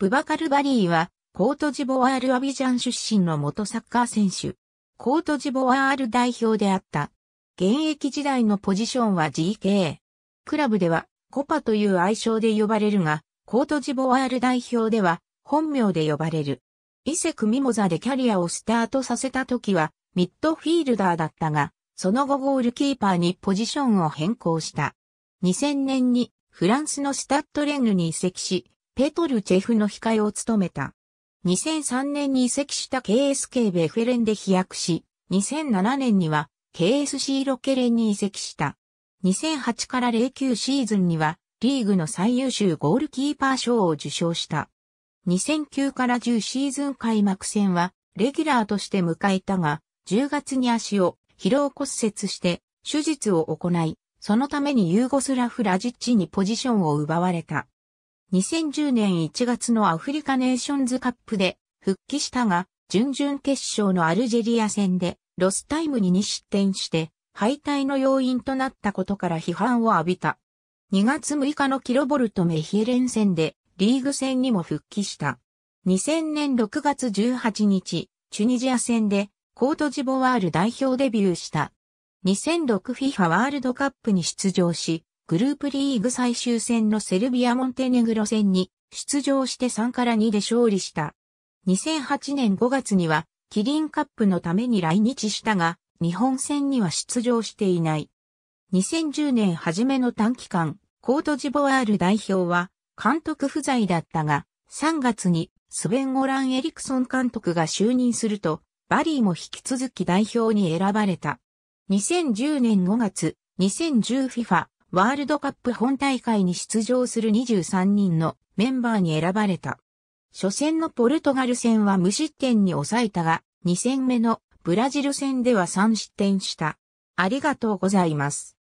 ブバカルバリーは、コートジボワール・アビジャン出身の元サッカー選手。コートジボワール代表であった。現役時代のポジションは GK。クラブでは、コパという愛称で呼ばれるが、コートジボワール代表では、本名で呼ばれる。伊勢クミモザでキャリアをスタートさせた時は、ミッドフィールダーだったが、その後ゴールキーパーにポジションを変更した。2000年にフランスのスタッドレングに移籍し、ペトル・チェフの控えを務めた。2003年に移籍した KSK ベフェレンで飛躍し、2007年には KSC ロケレンに移籍した。2008から09シーズンにはリーグの最優秀ゴールキーパー賞を受賞した。2009から10シーズン開幕戦はレギュラーとして迎えたが、10月に足を疲労骨折して手術を行い、そのためにユーゴスラフ・ラジッチにポジションを奪われた。2010年1月のアフリカネーションズカップで復帰したが、準々決勝のアルジェリア戦でロスタイムに2失点して敗退の要因となったことから批判を浴びた。2月6日のキロボルトメヒエレン戦でリーグ戦にも復帰した。2000年6月18日、チュニジア戦でコートジボワール代表デビューした。2006FIFA ワールドカップに出場し、グループリーグ最終戦のセルビア・モンテネグロ戦に出場して3から2で勝利した。2008年5月にはキリンカップのために来日したが、日本戦には出場していない。2010年初めの短期間、コートジボワール代表は監督不在だったが、3月にスベン・ゴラン・エリクソン監督が就任すると、バリーも引き続き代表に選ばれた。2010年5月、2010FIFA ワールドカップ本大会に出場する23人のメンバーに選ばれた。初戦のポルトガル戦は無失点に抑えたが、2戦目のブラジル戦では3失点した。ありがとうございます。